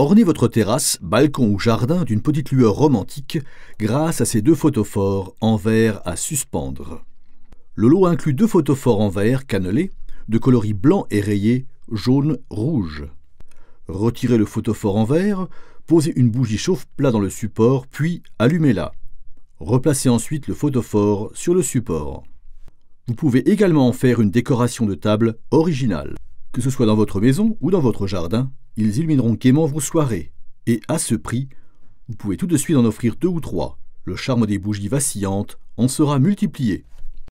Ornez votre terrasse, balcon ou jardin d'une petite lueur romantique grâce à ces deux photophores en verre à suspendre. Le lot inclut deux photophores en verre cannelés de coloris blanc et rayé, jaune, rouge. Retirez le photophore en verre, posez une bougie chauffe-plat dans le support, puis allumez-la. Replacez ensuite le photophore sur le support. Vous pouvez également en faire une décoration de table originale, que ce soit dans votre maison ou dans votre jardin, ils illumineront gaiement vos soirées, et à ce prix, vous pouvez tout de suite en offrir deux ou trois. Le charme des bougies vacillantes en sera multiplié.